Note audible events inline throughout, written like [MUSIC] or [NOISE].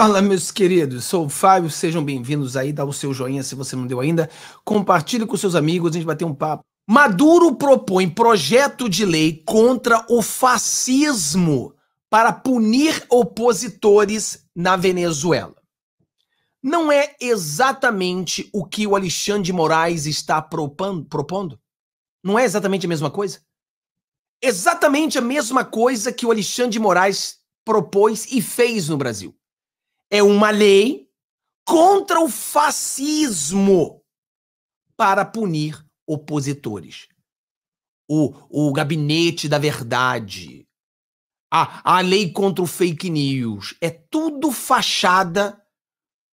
Fala, meus queridos. Sou o Fábio. Sejam bem-vindos aí. Dá o seu joinha se você não deu ainda. Compartilhe com seus amigos. A gente vai ter um papo. Maduro propõe projeto de lei contra o fascismo para punir opositores na Venezuela. Não é exatamente o que o Alexandre de Moraes está propondo? Não é exatamente a mesma coisa? Exatamente a mesma coisa que o Alexandre de Moraes propôs e fez no Brasil é uma lei contra o fascismo para punir opositores. O, o gabinete da verdade, a, a lei contra o fake news, é tudo fachada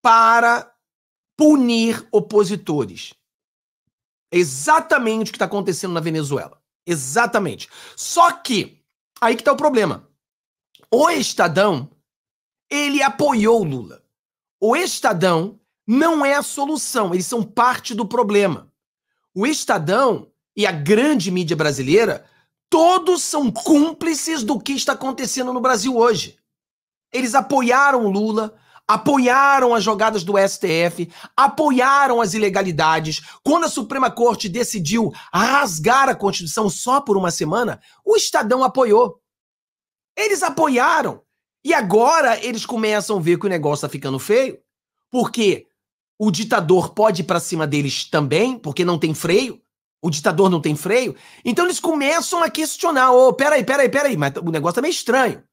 para punir opositores. É exatamente o que está acontecendo na Venezuela. Exatamente. Só que aí que está o problema. O Estadão ele apoiou Lula. O Estadão não é a solução, eles são parte do problema. O Estadão e a grande mídia brasileira, todos são cúmplices do que está acontecendo no Brasil hoje. Eles apoiaram Lula, apoiaram as jogadas do STF, apoiaram as ilegalidades. Quando a Suprema Corte decidiu rasgar a Constituição só por uma semana, o Estadão apoiou. Eles apoiaram e agora eles começam a ver que o negócio tá ficando feio, porque o ditador pode ir para cima deles também, porque não tem freio. O ditador não tem freio. Então eles começam a questionar: ô, oh, peraí, peraí, peraí, mas o negócio tá meio estranho.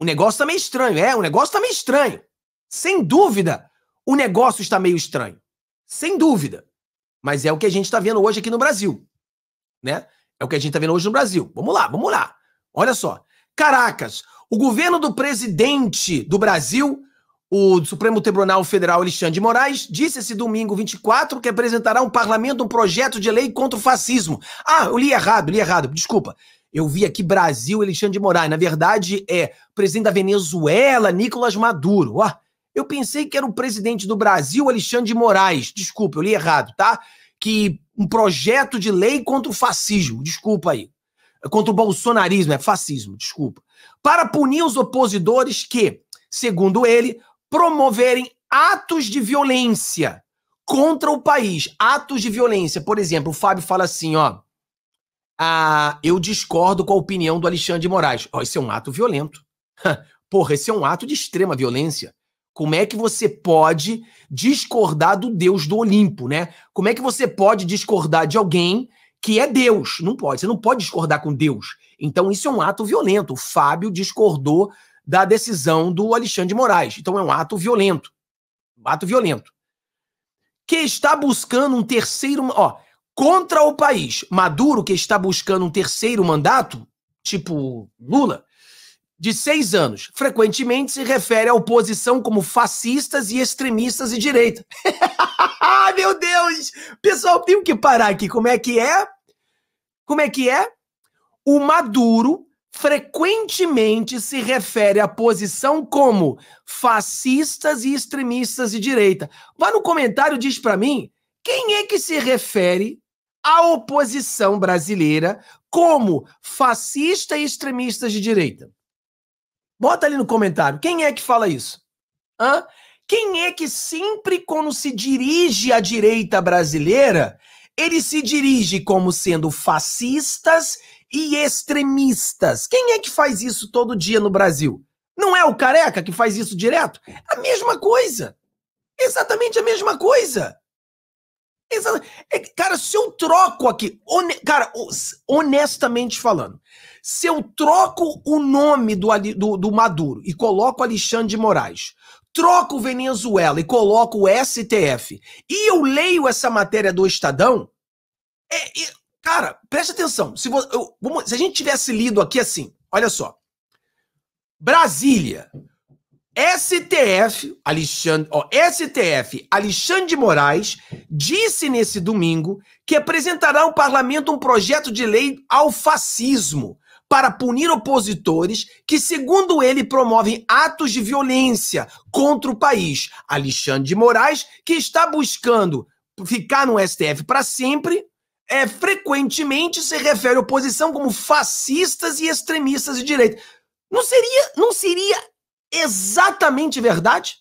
O negócio tá meio estranho, é, o negócio tá meio estranho. Sem dúvida, o negócio está meio estranho. Sem dúvida. Mas é o que a gente está vendo hoje aqui no Brasil. Né? É o que a gente está vendo hoje no Brasil. Vamos lá, vamos lá. Olha só. Caracas, o governo do presidente do Brasil, o Supremo Tribunal Federal Alexandre de Moraes, disse esse domingo 24 que apresentará ao um parlamento um projeto de lei contra o fascismo. Ah, eu li errado, li errado, desculpa. Eu vi aqui Brasil Alexandre de Moraes. Na verdade, é presidente da Venezuela, Nicolás Maduro. Ah, eu pensei que era o presidente do Brasil, Alexandre de Moraes. Desculpa, eu li errado, tá? Que um projeto de lei contra o fascismo. Desculpa aí. É contra o bolsonarismo, é fascismo, desculpa para punir os opositores que, segundo ele, promoverem atos de violência contra o país. Atos de violência. Por exemplo, o Fábio fala assim, ó. Ah, eu discordo com a opinião do Alexandre de Moraes. Ó, isso esse é um ato violento. [LAUGHS] Porra, esse é um ato de extrema violência. Como é que você pode discordar do Deus do Olimpo, né? Como é que você pode discordar de alguém que é Deus. Não pode, você não pode discordar com Deus. Então isso é um ato violento. O Fábio discordou da decisão do Alexandre de Moraes. Então é um ato violento. Um ato violento. Que está buscando um terceiro, ó, contra o país. Maduro que está buscando um terceiro mandato, tipo Lula, de seis anos. Frequentemente se refere à oposição como fascistas e extremistas de direita. [LAUGHS] Ah, meu Deus! Pessoal, tem que parar aqui. Como é que é? Como é que é? O Maduro frequentemente se refere à posição como fascistas e extremistas de direita. Vá no comentário diz para mim quem é que se refere à oposição brasileira como fascista e extremistas de direita. Bota ali no comentário. Quem é que fala isso? Hã? Quem é que sempre, quando se dirige à direita brasileira, ele se dirige como sendo fascistas e extremistas? Quem é que faz isso todo dia no Brasil? Não é o careca que faz isso direto? A mesma coisa. Exatamente a mesma coisa. É cara, se eu troco aqui, on... cara, honestamente falando, se eu troco o nome do, do, do Maduro e coloco Alexandre de Moraes, troco Venezuela e coloco o STF, e eu leio essa matéria do Estadão, é, é, cara, preste atenção. Se, vo, eu, se a gente tivesse lido aqui assim, olha só. Brasília. STF Alexandre, ó, STF Alexandre de Moraes disse nesse domingo que apresentará ao parlamento um projeto de lei ao fascismo para punir opositores que, segundo ele, promovem atos de violência contra o país. Alexandre de Moraes, que está buscando ficar no STF para sempre, é, frequentemente se refere à oposição como fascistas e extremistas de direita. Não seria, não seria exatamente verdade?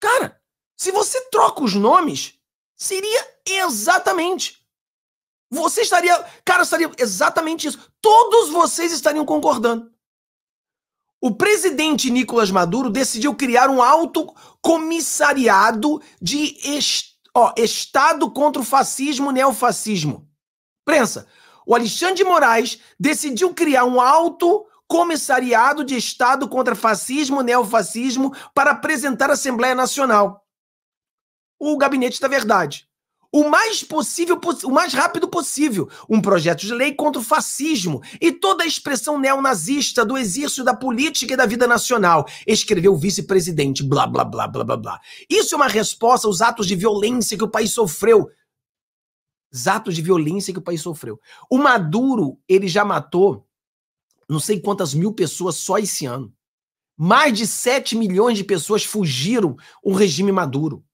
Cara, se você troca os nomes, seria exatamente. Você estaria, cara, estaria exatamente isso. Todos vocês estariam concordando. O presidente Nicolás Maduro decidiu criar um alto comissariado de est, ó, Estado contra o fascismo, neofascismo. Prensa. O Alexandre de Moraes decidiu criar um alto comissariado de Estado contra fascismo, neofascismo para apresentar à Assembleia Nacional. O gabinete da verdade o mais possível, o mais rápido possível, um projeto de lei contra o fascismo e toda a expressão neonazista do exercício da política e da vida nacional, escreveu o vice-presidente, blá blá blá blá blá blá. Isso é uma resposta aos atos de violência que o país sofreu. Os atos de violência que o país sofreu. O Maduro, ele já matou não sei quantas mil pessoas só esse ano. Mais de 7 milhões de pessoas fugiram o regime Maduro.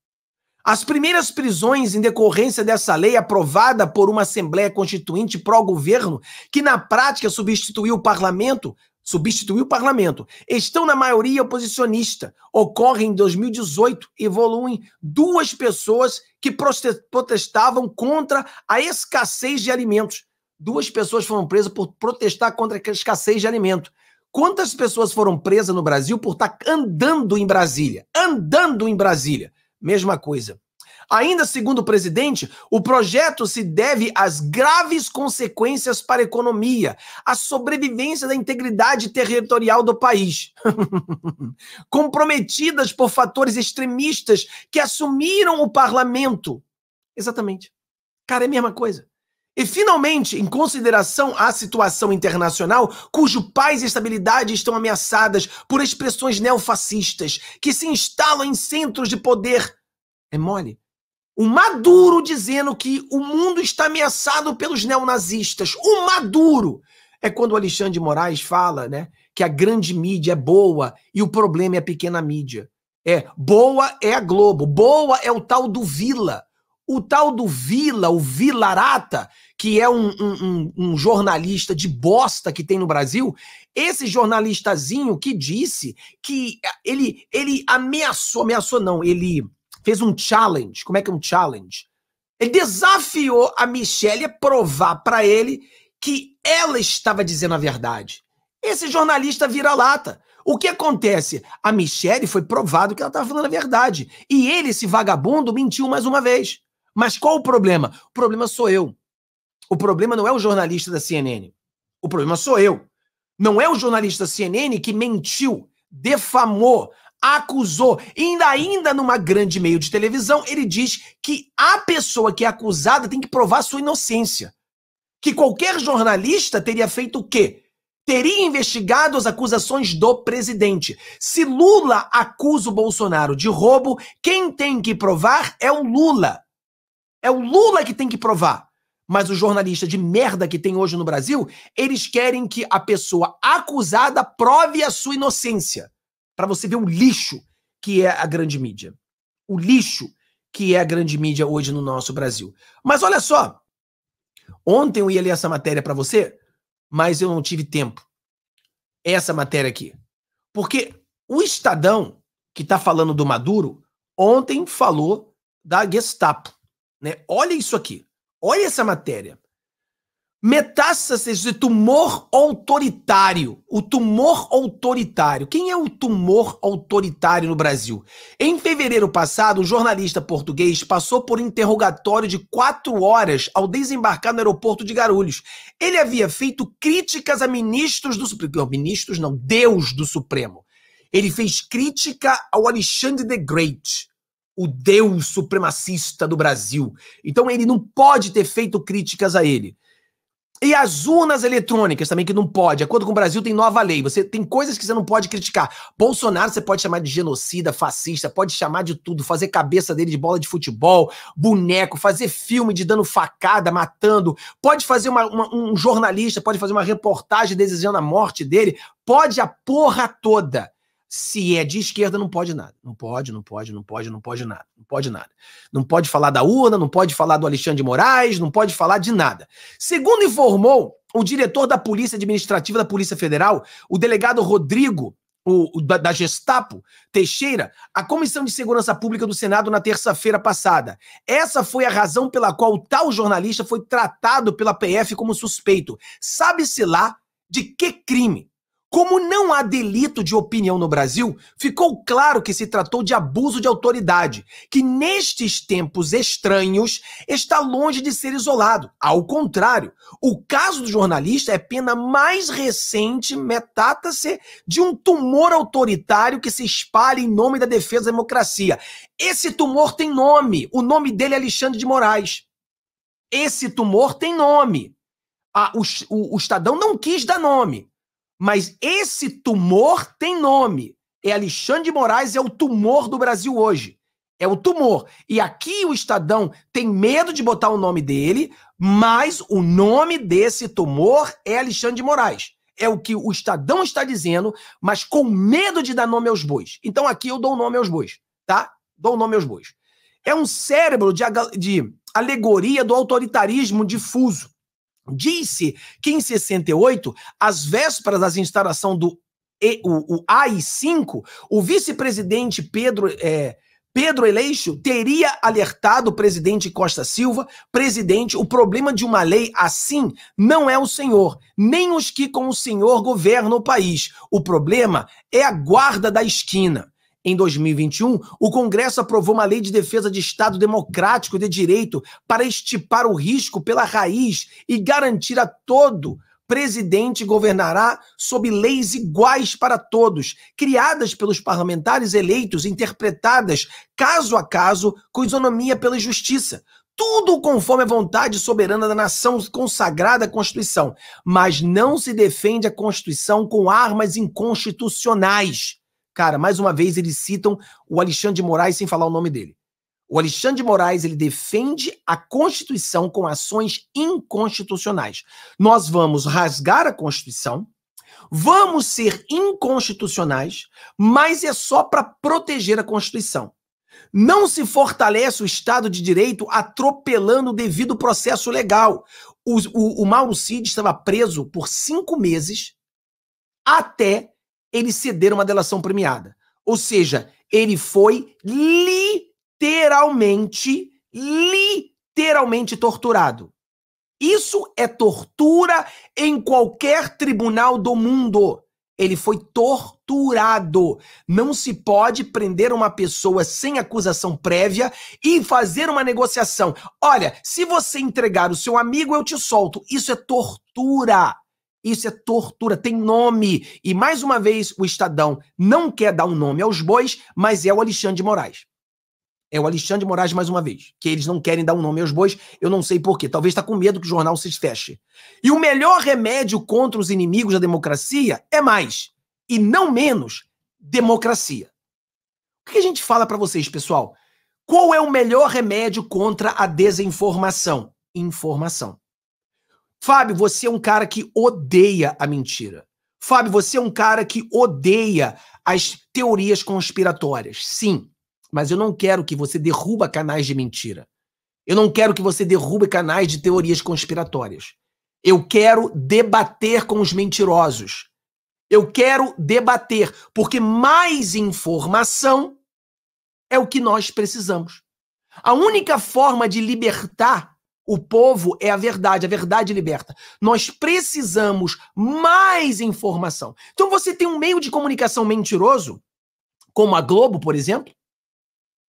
As primeiras prisões em decorrência dessa lei aprovada por uma Assembleia Constituinte pró-governo, que na prática substituiu o parlamento, substituiu o parlamento, estão na maioria oposicionista. Ocorrem em 2018 evoluem duas pessoas que protestavam contra a escassez de alimentos. Duas pessoas foram presas por protestar contra a escassez de alimento. Quantas pessoas foram presas no Brasil por estar tá andando em Brasília? Andando em Brasília Mesma coisa. Ainda segundo o presidente, o projeto se deve às graves consequências para a economia, à sobrevivência da integridade territorial do país, [LAUGHS] comprometidas por fatores extremistas que assumiram o parlamento. Exatamente. Cara, é a mesma coisa. E, finalmente, em consideração à situação internacional, cujo paz e estabilidade estão ameaçadas por expressões neofascistas que se instalam em centros de poder. É mole. O Maduro dizendo que o mundo está ameaçado pelos neonazistas. O Maduro! É quando o Alexandre de Moraes fala né, que a grande mídia é boa e o problema é a pequena mídia. É, boa é a Globo, boa é o tal do Vila. O tal do Vila, o Vilarata, que é um, um, um, jornalista de bosta que tem no Brasil, esse jornalistazinho que disse que eh, ele, ele ameaçou, ameaçou não, ele fez um challenge. Como é que é um challenge? Ele desafiou a Michelle a provar para ele que ela estava dizendo a verdade. Esse jornalista vira lata. O que acontece? A Michelle foi provado que ela estava falando a verdade. E ele, esse vagabundo, mentiu mais uma vez. Mas qual o problema? O problema sou eu. O problema não é o jornalista da CNN. O problema sou eu. Não é o jornalista da CNN que mentiu, defamou, acusou. Ainda, ainda numa grande meio de televisão, ele diz que a pessoa que é acusada tem que provar sua inocência. Que qualquer jornalista teria feito o quê? Teria investigado as acusações do presidente. Se Lula acusa o Bolsonaro de roubo, quem tem que provar é o Lula. É o Lula que tem que provar. Mas o jornalista de merda que tem hoje no Brasil, eles querem que a pessoa acusada prove a sua inocência. Para você ver o lixo que é a grande mídia. O lixo que é a grande mídia hoje no nosso Brasil. Mas olha só, ontem eu ia ler essa matéria para você, mas eu não tive tempo. Essa matéria aqui. Porque o Estadão, que está falando do Maduro, ontem falou da Gestapo. Né? Olha isso aqui. Olha essa matéria. Metástases de tumor autoritário. O tumor autoritário. Quem é o tumor autoritário no Brasil? Em fevereiro passado, um jornalista português passou por interrogatório de quatro horas ao desembarcar no aeroporto de Garulhos. Ele havia feito críticas a ministros do Supremo. ministros não, Deus do Supremo. Ele fez crítica ao Alexandre the Great o deus supremacista do Brasil. Então ele não pode ter feito críticas a ele. E as urnas eletrônicas também, que não pode. De acordo com o Brasil, tem nova lei. Você tem coisas que você não pode criticar. Bolsonaro você pode chamar de genocida, fascista, pode chamar de tudo, fazer cabeça dele de bola de futebol, boneco, fazer filme de dando facada, matando. Pode fazer uma, uma, um jornalista, pode fazer uma reportagem desejando a morte dele. Pode a porra toda se é de esquerda, não pode nada. Não pode, não pode, não pode, não pode nada. Não pode nada. Não pode falar da urna, não pode falar do Alexandre de Moraes, não pode falar de nada. Segundo informou o diretor da Polícia Administrativa da Polícia Federal, o delegado Rodrigo o, da, da, Gestapo, Teixeira, a Comissão de Segurança Pública do Senado na terça-feira passada. Essa foi a razão pela qual o tal jornalista foi tratado pela PF como suspeito. Sabe-se lá de que crime? Como não há delito de opinião no Brasil, ficou claro que se tratou de abuso de autoridade, que nestes tempos estranhos está longe de ser isolado. Ao contrário, o caso do jornalista é pena mais recente, metata-se, de um tumor autoritário que se espalha em nome da defesa da democracia. Esse tumor tem nome. O nome dele é Alexandre de Moraes. Esse tumor tem nome. Ah, o, o, o Estadão não quis dar nome. Mas esse tumor tem nome. É Alexandre de Moraes, é o tumor do Brasil hoje. É o tumor. E aqui o Estadão tem medo de botar o nome dele, mas o nome desse tumor é Alexandre de Moraes. É o que o Estadão está dizendo, mas com medo de dar nome aos bois. Então aqui eu dou nome aos bois, tá? Dou nome aos bois. É um cérebro de, de alegoria do autoritarismo difuso. Disse que em 68, às vésperas da instalação do e, o, o AI-5, o vice-presidente Pedro, é, Pedro Eleixo teria alertado o presidente Costa Silva, presidente, o problema de uma lei assim não é o senhor, nem os que com o senhor governam o país. O problema é a guarda da esquina. Em 2021, o Congresso aprovou uma lei de defesa de Estado democrático de direito para estipar o risco pela raiz e garantir a todo presidente governará sob leis iguais para todos, criadas pelos parlamentares eleitos, interpretadas caso a caso, com isonomia pela justiça. Tudo conforme a vontade soberana da nação consagrada à Constituição, mas não se defende a Constituição com armas inconstitucionais. Cara, mais uma vez eles citam o Alexandre de Moraes sem falar o nome dele. O Alexandre de Moraes ele defende a Constituição com ações inconstitucionais. Nós vamos rasgar a Constituição, vamos ser inconstitucionais, mas é só para proteger a Constituição. Não se fortalece o Estado de Direito atropelando o devido processo legal. O, o, o Mauro Cid estava preso por cinco meses até ele ceder uma delação premiada. Ou seja, ele foi literalmente, literalmente torturado. Isso é tortura em qualquer tribunal do mundo. Ele foi torturado. Não se pode prender uma pessoa sem acusação prévia e fazer uma negociação. Olha, se você entregar o seu amigo, eu te solto. Isso é tortura. Isso é tortura, tem nome. E mais uma vez, o Estadão não quer dar um nome aos bois, mas é o Alexandre de Moraes. É o Alexandre de Moraes, mais uma vez, que eles não querem dar um nome aos bois, eu não sei porquê. Talvez está com medo que o jornal se feche. E o melhor remédio contra os inimigos da democracia é mais, e não menos, democracia. O que a gente fala para vocês, pessoal? Qual é o melhor remédio contra a desinformação? Informação. Fábio, você é um cara que odeia a mentira. Fábio, você é um cara que odeia as teorias conspiratórias. Sim, mas eu não quero que você derruba canais de mentira. Eu não quero que você derrube canais de teorias conspiratórias. Eu quero debater com os mentirosos. Eu quero debater, porque mais informação é o que nós precisamos. A única forma de libertar o povo é a verdade, a verdade liberta. Nós precisamos mais informação. Então você tem um meio de comunicação mentiroso, como a Globo, por exemplo,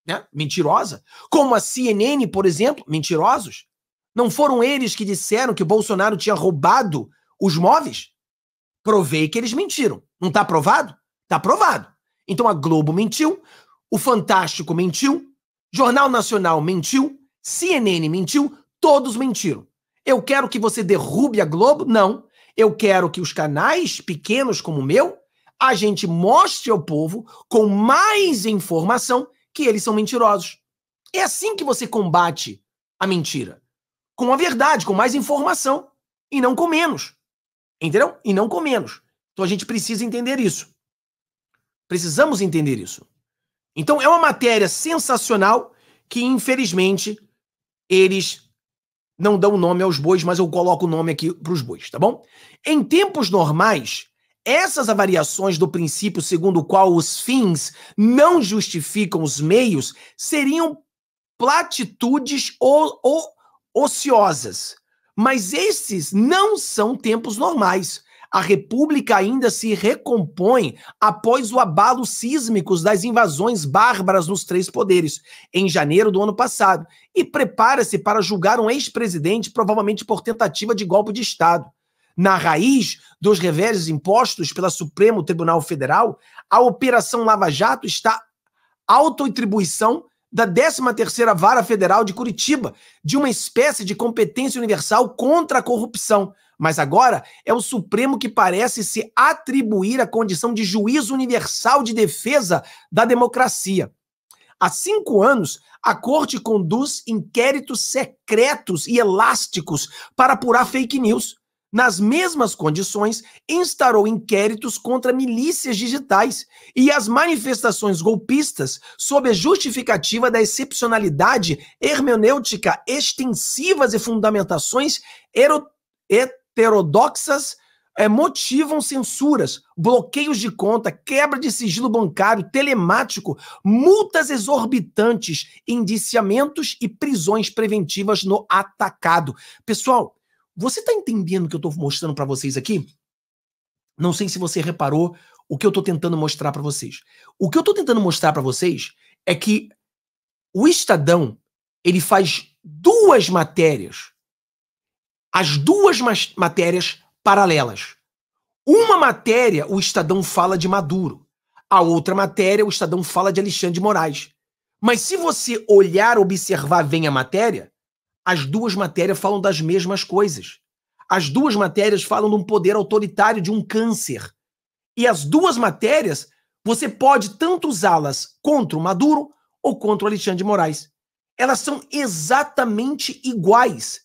né? mentirosa, como a CNN, por exemplo, mentirosos. Não foram eles que disseram que o Bolsonaro tinha roubado os móveis? Provei que eles mentiram. Não está provado? Está provado. Então a Globo mentiu, o Fantástico mentiu, Jornal Nacional mentiu, CNN mentiu, Todos mentiram. Eu quero que você derrube a Globo? Não. Eu quero que os canais pequenos como o meu, a gente mostre ao povo com mais informação que eles são mentirosos. É assim que você combate a mentira. Com a verdade, com mais informação e não com menos. Entendeu? E não com menos. Então a gente precisa entender isso. Precisamos entender isso. Então é uma matéria sensacional que infelizmente eles não dão nome aos bois, mas eu coloco o nome aqui para os bois, tá bom? Em tempos normais, essas avaliações do princípio segundo o qual os fins não justificam os meios seriam platitudes ou, ou ociosas. Mas esses não são tempos normais a República ainda se recompõe após o abalo sísmico das invasões bárbaras nos Três Poderes, em janeiro do ano passado, e prepara-se para julgar um ex-presidente, provavelmente por tentativa de golpe de Estado. Na raiz dos reveses impostos pela Supremo Tribunal Federal, a Operação Lava Jato está auto da 13ª Vara Federal de Curitiba, de uma espécie de competência universal contra a corrupção, mas agora é o Supremo que parece se atribuir a condição de juízo universal de defesa da democracia. Há cinco anos, a corte conduz inquéritos secretos e elásticos para apurar fake news nas mesmas condições, instaurou inquéritos contra milícias digitais e as manifestações golpistas sob a justificativa da excepcionalidade hermenêutica extensivas e fundamentações heterodoxas é, motivam censuras, bloqueios de conta, quebra de sigilo bancário, telemático, multas exorbitantes, indiciamentos e prisões preventivas no atacado. Pessoal, você está entendendo o que eu estou mostrando para vocês aqui? Não sei se você reparou o que eu estou tentando mostrar para vocês. O que eu estou tentando mostrar para vocês é que o Estadão ele faz duas matérias, as duas matérias paralelas. Uma matéria o Estadão fala de Maduro, a outra matéria o Estadão fala de Alexandre de Moraes. Mas se você olhar, observar bem a matéria, as duas matérias falam das mesmas coisas. As duas matérias falam de um poder autoritário, de um câncer. E as duas matérias, você pode tanto usá-las contra o Maduro ou contra o Alexandre de Moraes. Elas são exatamente iguais.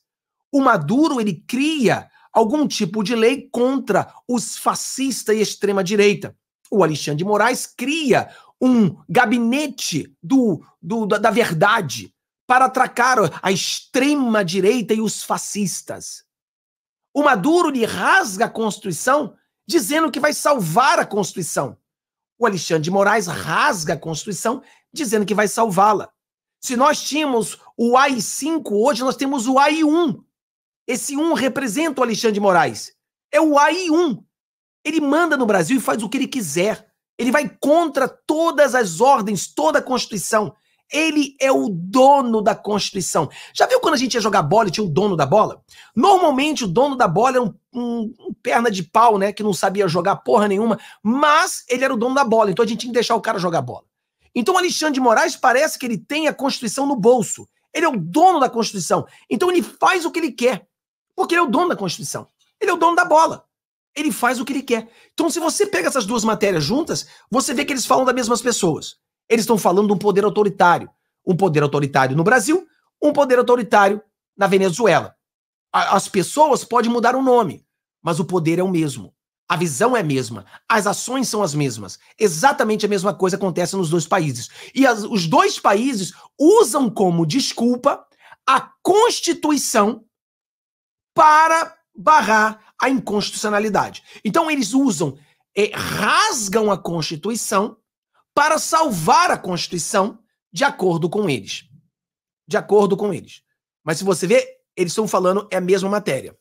O Maduro, ele cria algum tipo de lei contra os fascistas e extrema-direita. O Alexandre de Moraes cria um gabinete do, do da, da verdade, para atracar a extrema-direita e os fascistas. O Maduro lhe rasga a Constituição dizendo que vai salvar a Constituição. O Alexandre de Moraes rasga a Constituição dizendo que vai salvá-la. Se nós tínhamos o AI5 hoje, nós temos o AI1. Esse 1 representa o Alexandre de Moraes. É o AI1. Ele manda no Brasil e faz o que ele quiser. Ele vai contra todas as ordens, toda a Constituição. Ele é o dono da Constituição. Já viu quando a gente ia jogar bola e tinha o dono da bola? Normalmente o dono da bola era um, um, um, perna de pau, né? Que não sabia jogar porra nenhuma, mas ele era o dono da bola, então a gente tinha que deixar o cara jogar bola. Então Alexandre de Moraes parece que ele tem a Constituição no bolso. Ele é o dono da Constituição. Então ele faz o que ele quer, porque ele é o dono da Constituição. Ele é o dono da bola. Ele faz o que ele quer. Então, se você pega essas duas matérias juntas, você vê que eles falam das mesmas pessoas. Eles estão falando de um poder autoritário. Um poder autoritário no Brasil, um poder autoritário na Venezuela. as pessoas podem mudar o nome, mas o poder é o mesmo. A visão é a mesma, as ações são as mesmas. Exatamente a mesma coisa acontece nos dois países. E as, os dois países usam como desculpa a Constituição para barrar a inconstitucionalidade. Então, eles usam, eh, rasgam a Constituição para salvar a Constituição de acordo com eles. De acordo com eles. Mas se você vê, eles estão falando é a mesma matéria.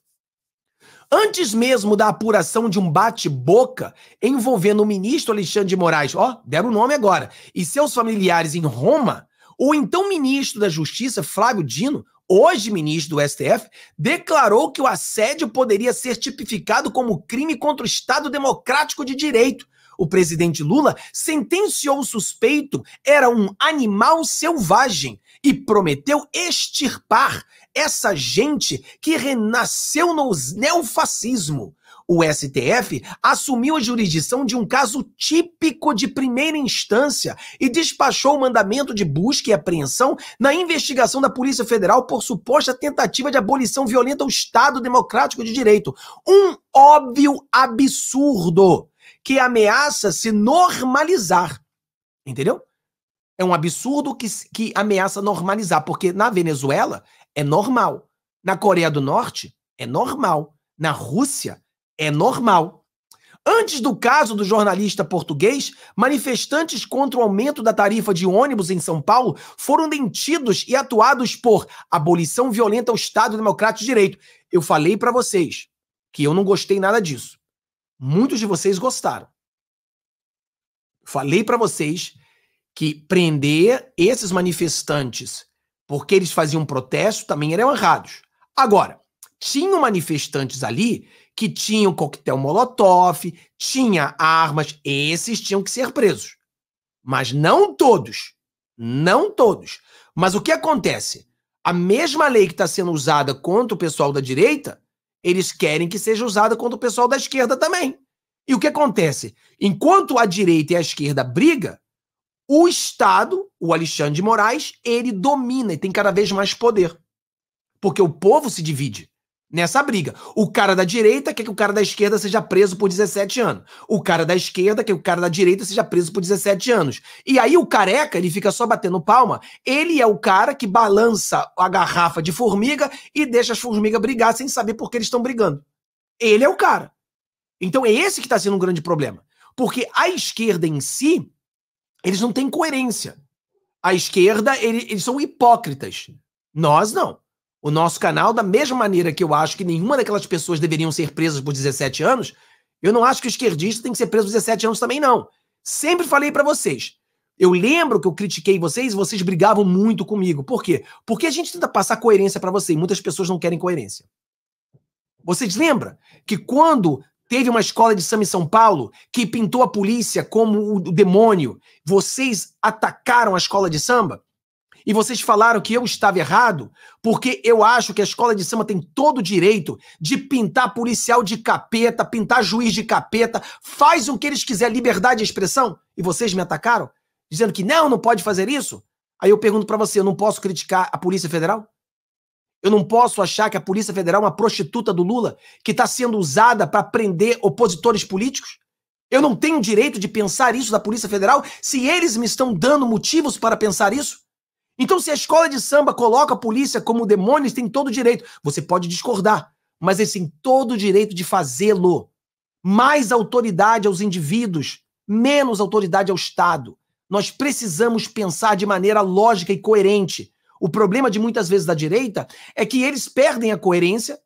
Antes mesmo da apuração de um bate-boca envolvendo o ministro Alexandre de Moraes, ó, deram o nome agora, e seus familiares em Roma, o então ministro da Justiça, Flávio Dino, hoje ministro do STF, declarou que o assédio poderia ser tipificado como crime contra o Estado Democrático de Direito o presidente Lula, sentenciou o suspeito era um animal selvagem e prometeu extirpar essa gente que renasceu no neofascismo. O STF assumiu a jurisdição de um caso típico de primeira instância e despachou o mandamento de busca e apreensão na investigação da Polícia Federal por suposta tentativa de abolição violenta ao Estado Democrático de Direito. Um óbvio absurdo que ameaça se normalizar. Entendeu? É um absurdo que, que ameaça normalizar, porque na Venezuela é normal, na Coreia do Norte é normal, na Rússia é normal. Antes do caso do jornalista português, manifestantes contra o aumento da tarifa de ônibus em São Paulo foram detidos e atuados por abolição violenta ao Estado Democrático de Direito. Eu falei para vocês que eu não gostei nada disso. Muitos de vocês gostaram. Falei para vocês que prender esses manifestantes porque eles faziam protesto também eram errados. Agora, tinham manifestantes ali que tinham coquetel molotov, tinha armas, esses tinham que ser presos. Mas não todos. Não todos. Mas o que acontece? A mesma lei que está sendo usada contra o pessoal da direita eles querem que seja usada contra o pessoal da esquerda também. E o que acontece? Enquanto a direita e a esquerda brigam, o Estado, o Alexandre de Moraes, ele domina e tem cada vez mais poder. Porque o povo se divide nessa briga. O cara da direita quer que o cara da esquerda seja preso por 17 anos. O cara da esquerda quer que o cara da direita seja preso por 17 anos. E aí o careca, ele fica só batendo palma, ele é o cara que balança a garrafa de formiga e deixa as formigas brigar sem saber por que eles estão brigando. Ele é o cara. Então é esse que está sendo um grande problema. Porque a esquerda em si, eles não têm coerência. A esquerda, ele, eles são hipócritas. Nós não o nosso canal, da mesma maneira que eu acho que nenhuma daquelas pessoas deveriam ser presas por 17 anos, eu não acho que o esquerdista tem que ser preso por 17 anos também, não. Sempre falei para vocês. Eu lembro que eu critiquei vocês e vocês brigavam muito comigo. Por quê? Porque a gente tenta passar coerência para vocês e muitas pessoas não querem coerência. Vocês lembram que quando teve uma escola de samba em São Paulo que pintou a polícia como o demônio, vocês atacaram a escola de samba? E vocês falaram que eu estava errado, porque eu acho que a escola de samba tem todo o direito de pintar policial de capeta, pintar juiz de capeta, faz o que eles quiserem, liberdade de expressão. E vocês me atacaram, dizendo que não, não pode fazer isso. Aí eu pergunto para você, eu não posso criticar a Polícia Federal? Eu não posso achar que a Polícia Federal é uma prostituta do Lula que está sendo usada para prender opositores políticos? Eu não tenho direito de pensar isso da Polícia Federal se eles me estão dando motivos para pensar isso? Então, se a escola de samba coloca a polícia como demônio, eles têm todo o direito. Você pode discordar, mas eles têm todo o direito de fazê-lo. Mais autoridade aos indivíduos, menos autoridade ao Estado. Nós precisamos pensar de maneira lógica e coerente. O problema de muitas vezes da direita é que eles perdem a coerência,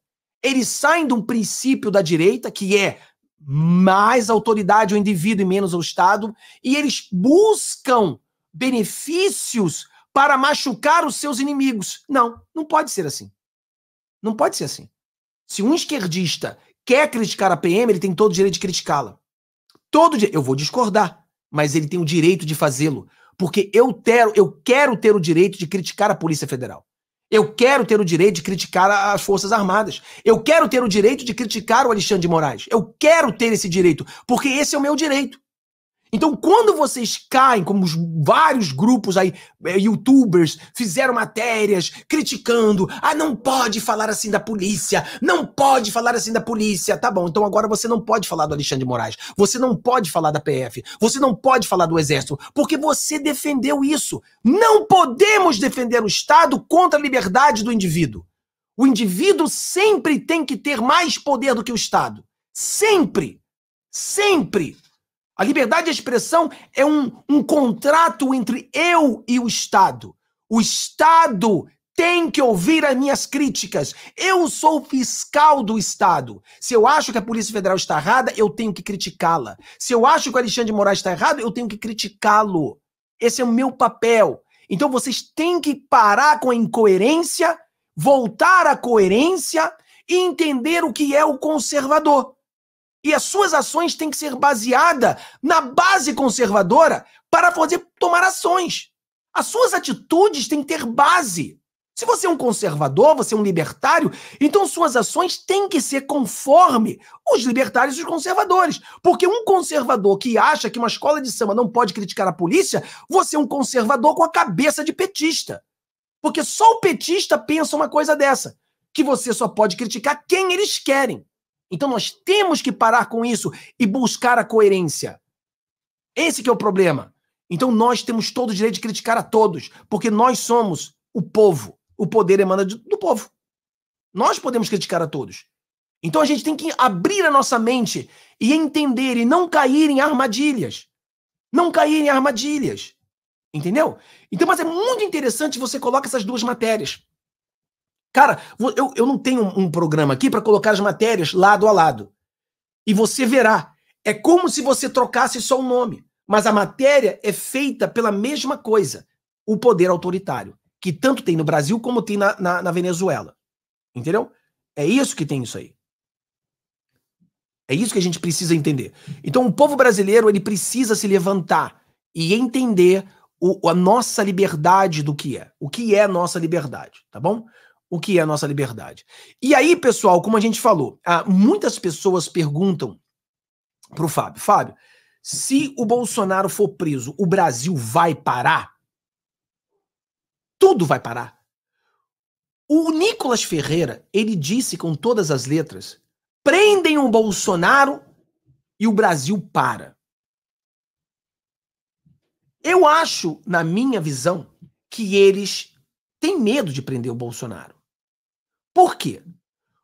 eles saem de um princípio da direita, que é mais autoridade ao indivíduo e menos ao Estado, e eles buscam benefícios para machucar os seus inimigos. Não, não pode ser assim. Não pode ser assim. Se um esquerdista quer criticar a PM, ele tem todo o direito de criticá-la. Todo Eu vou discordar, mas ele tem o direito de fazê-lo. Porque eu, ter, eu quero ter o direito de criticar a Polícia Federal. Eu quero ter o direito de criticar as Forças Armadas. Eu quero ter o direito de criticar o Alexandre de Moraes. Eu quero ter esse direito, porque esse é o meu direito. Então, quando vocês caem, como vários grupos aí, é, youtubers, fizeram matérias criticando, ah, não pode falar assim da polícia, não pode falar assim da polícia, tá bom, então agora você não pode falar do Alexandre de Moraes, você não pode falar da PF, você não pode falar do Exército, porque você defendeu isso. Não podemos defender o Estado contra a liberdade do indivíduo. O indivíduo sempre tem que ter mais poder do que o Estado. Sempre! Sempre! A liberdade de expressão é um, um contrato entre eu e o Estado. O Estado tem que ouvir as minhas críticas. Eu sou fiscal do Estado. Se eu acho que a Polícia Federal está errada, eu tenho que criticá-la. Se eu acho que o Alexandre de Moraes está errado, eu tenho que criticá-lo. Esse é o meu papel. Então vocês têm que parar com a incoerência, voltar à coerência e entender o que é o conservador. E as suas ações têm que ser baseadas na base conservadora para fazer tomar ações. As suas atitudes têm que ter base. Se você é um conservador, você é um libertário, então suas ações têm que ser conforme os libertários e os conservadores. Porque um conservador que acha que uma escola de samba não pode criticar a polícia, você é um conservador com a cabeça de petista. Porque só o petista pensa uma coisa dessa, que você só pode criticar quem eles querem. Então nós temos que parar com isso e buscar a coerência. Esse é o problema. Então nós temos todo o direito de criticar a todos, porque nós somos o povo. O poder emana do povo. Nós podemos criticar a todos. Então a gente tem que abrir a nossa mente e entender e não cair em armadilhas. Não cair em armadilhas. Entendeu? Então, mas é muito interessante você coloca essas duas matérias. Cara, eu, eu não tenho um, programa aqui para colocar as matérias lado a lado. E você verá. É como se você trocasse só o um nome. Mas a matéria é feita pela mesma coisa: o poder autoritário, que tanto tem no Brasil como tem na, na, na Venezuela. Entendeu? É isso que tem isso aí. É isso que a gente precisa entender. Então, o povo brasileiro ele precisa se levantar e entender o, a nossa liberdade do que é. O que é nossa liberdade, tá bom? o que é a nossa liberdade. E aí, pessoal, como a gente falou, ah, muitas pessoas perguntam para o Fábio: Fábio, se o Bolsonaro for preso, o Brasil vai parar? Tudo vai parar. O Nicolas Ferreira, ele disse com todas as letras: prendem o Bolsonaro e o Brasil para. Eu acho, na minha visão, que eles têm medo de prender o Bolsonaro quê?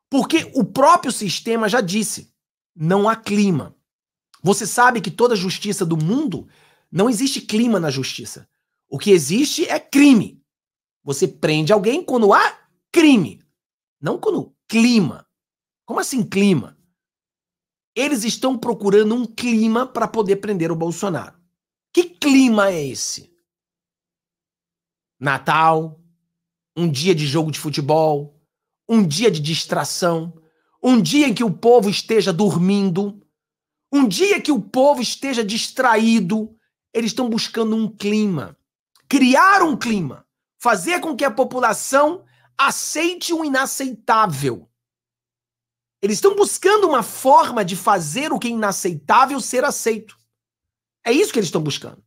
Porque o próprio sistema já disse: não há clima. Você sabe que toda justiça do mundo não existe clima na justiça. O que existe é crime. Você prende alguém quando há crime, não quando clima. Como assim clima? Eles estão procurando um clima para poder prender o Bolsonaro. Que clima é esse? Natal, um dia de jogo de futebol, um dia de distração, um dia em que o povo esteja dormindo, um dia que o povo esteja distraído. Eles estão buscando um clima, criar um clima, fazer com que a população aceite o inaceitável. Eles estão buscando uma forma de fazer o que é inaceitável ser aceito. É isso que eles estão buscando.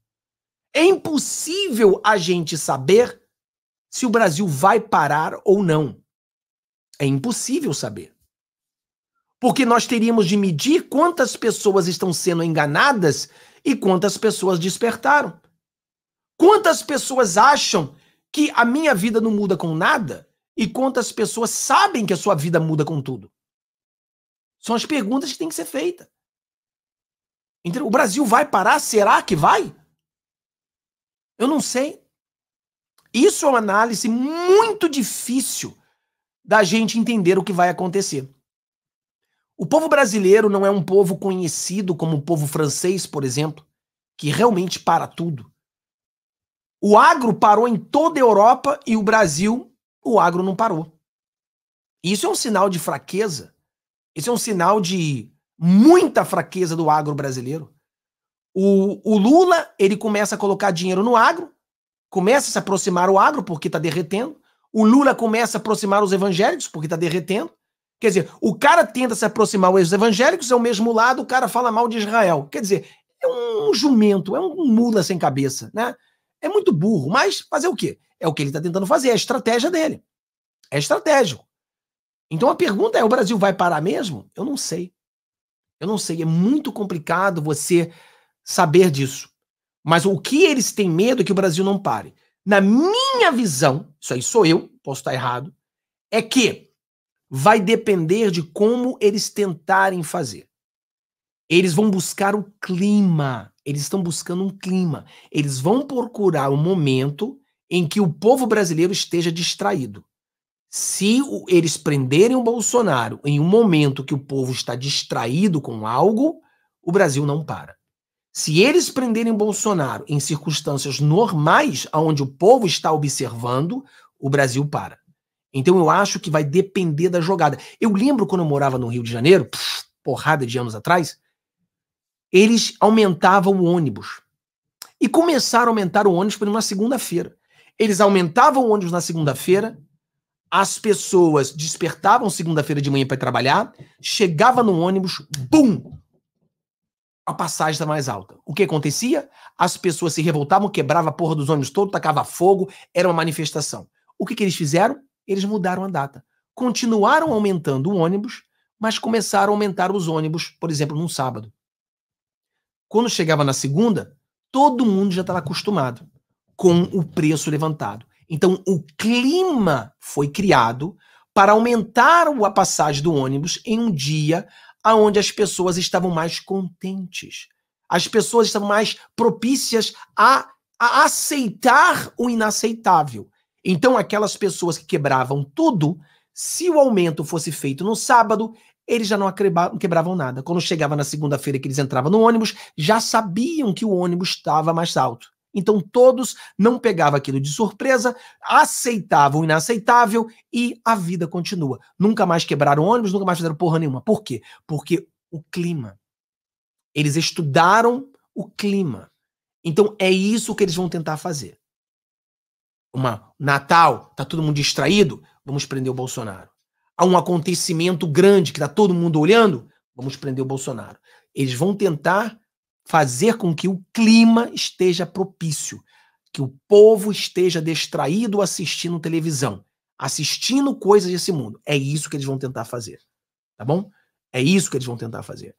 É impossível a gente saber se o Brasil vai parar ou não. É impossível saber. Porque nós teríamos de medir quantas pessoas estão sendo enganadas e quantas pessoas despertaram. Quantas pessoas acham que a minha vida não muda com nada e quantas pessoas sabem que a sua vida muda com tudo? São as perguntas que têm que ser feitas. Então, o Brasil vai parar? Será que vai? Eu não sei. Isso é uma análise muito difícil da gente entender o que vai acontecer. O povo brasileiro não é um povo conhecido como o povo francês, por exemplo, que realmente para tudo. O agro parou em toda a Europa e o Brasil, o agro não parou. Isso é um sinal de fraqueza. Isso é um sinal de muita fraqueza do agro brasileiro. O, o Lula, ele começa a colocar dinheiro no agro, começa a se aproximar o agro porque está derretendo. O Lula começa a aproximar os evangélicos, porque está derretendo. Quer dizer, o cara tenta se aproximar dos evangélicos, é o mesmo lado, o cara fala mal de Israel. Quer dizer, é um jumento, é um mula sem cabeça, né? É muito burro, mas fazer o quê? É o que ele está tentando fazer, é a estratégia dele. É estratégico. Então a pergunta é: o Brasil vai parar mesmo? Eu não sei. Eu não sei. É muito complicado você saber disso. Mas o que eles têm medo é que o Brasil não pare. Na minha visão, isso aí sou eu, posso estar errado, é que vai depender de como eles tentarem fazer. Eles vão buscar o clima, eles estão buscando um clima. Eles vão procurar um momento em que o povo brasileiro esteja distraído. Se eles prenderem o Bolsonaro em um momento que o povo está distraído com algo, o Brasil não para. Se eles prenderem Bolsonaro em circunstâncias normais, onde o povo está observando, o Brasil para. Então eu acho que vai depender da jogada. Eu lembro quando eu morava no Rio de Janeiro, porrada de anos atrás, eles aumentavam o ônibus. E começaram a aumentar o ônibus por uma segunda-feira. Eles aumentavam o ônibus na segunda-feira, as pessoas despertavam segunda-feira de manhã para trabalhar, chegava no ônibus, bum, a passagem está mais alta. O que acontecia? As pessoas se revoltavam, quebrava a porra dos ônibus todo, tacava fogo, era uma manifestação. O que, que eles fizeram? Eles mudaram a data. Continuaram aumentando o ônibus, mas começaram a aumentar os ônibus, por exemplo, num sábado. Quando chegava na segunda, todo mundo já estava acostumado com o preço levantado. Então, o clima foi criado para aumentar a passagem do ônibus em um dia aonde as pessoas estavam mais contentes. As pessoas estavam mais propícias a, a aceitar o inaceitável. Então, aquelas pessoas que quebravam tudo, se o aumento fosse feito no sábado, eles já não quebravam nada. Quando chegava na segunda-feira que eles entravam no ônibus, já sabiam que o ônibus estava mais alto. Então todos não pegavam aquilo de surpresa, aceitavam o inaceitável e a vida continua. Nunca mais quebraram ônibus, nunca mais fizeram porra nenhuma. Por quê? Porque o clima. Eles estudaram o clima. Então é isso que eles vão tentar fazer. Uma Natal, tá todo mundo distraído, vamos prender o Bolsonaro. Há um acontecimento grande que tá todo mundo olhando, vamos prender o Bolsonaro. Eles vão tentar fazer com que o clima esteja propício, que o povo esteja distraído assistindo televisão, assistindo coisas desse mundo. É isso que eles vão tentar fazer, tá bom? É isso que eles vão tentar fazer.